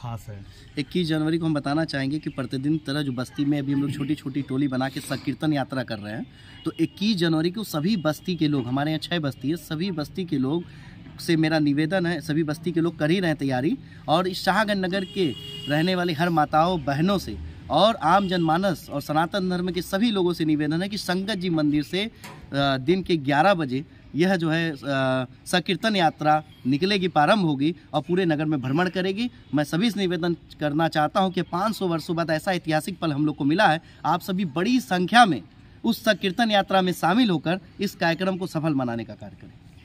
खास है इक्कीस जनवरी को हम बताना चाहेंगे कि प्रतिदिन तरह जो बस्ती में अभी हम लोग छोटी छोटी टोली बना के संकीर्तन यात्रा कर रहे हैं तो इक्कीस जनवरी को सभी बस्ती के लोग हमारे यहाँ छः बस्ती है सभी बस्ती के लोग से मेरा निवेदन है सभी बस्ती के लोग कर ही रहे हैं तैयारी और इस शाहगंज नगर के रहने वाली हर माताओं बहनों से और आम जनमानस और सनातन धर्म के सभी लोगों से निवेदन है कि संगत जी मंदिर से दिन के 11 बजे यह जो है संकीर्तन यात्रा निकलेगी प्रारंभ होगी और पूरे नगर में भ्रमण करेगी मैं सभी से निवेदन करना चाहता हूं कि 500 वर्षों बाद ऐसा ऐतिहासिक पल हम लोग को मिला है आप सभी बड़ी संख्या में उस संकीर्तन यात्रा में शामिल होकर इस कार्यक्रम को सफल बनाने का कार्य करें